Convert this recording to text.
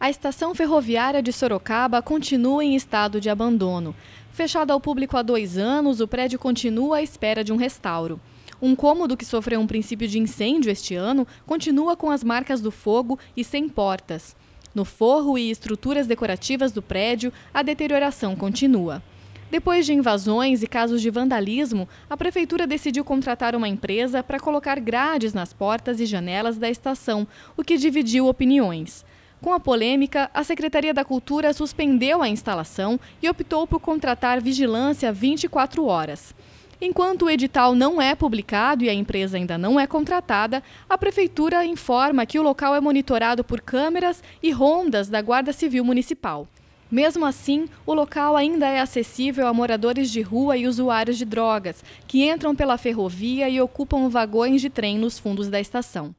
A estação ferroviária de Sorocaba continua em estado de abandono. Fechado ao público há dois anos, o prédio continua à espera de um restauro. Um cômodo que sofreu um princípio de incêndio este ano continua com as marcas do fogo e sem portas. No forro e estruturas decorativas do prédio, a deterioração continua. Depois de invasões e casos de vandalismo, a prefeitura decidiu contratar uma empresa para colocar grades nas portas e janelas da estação, o que dividiu opiniões. Com a polêmica, a Secretaria da Cultura suspendeu a instalação e optou por contratar vigilância 24 horas. Enquanto o edital não é publicado e a empresa ainda não é contratada, a Prefeitura informa que o local é monitorado por câmeras e rondas da Guarda Civil Municipal. Mesmo assim, o local ainda é acessível a moradores de rua e usuários de drogas, que entram pela ferrovia e ocupam vagões de trem nos fundos da estação.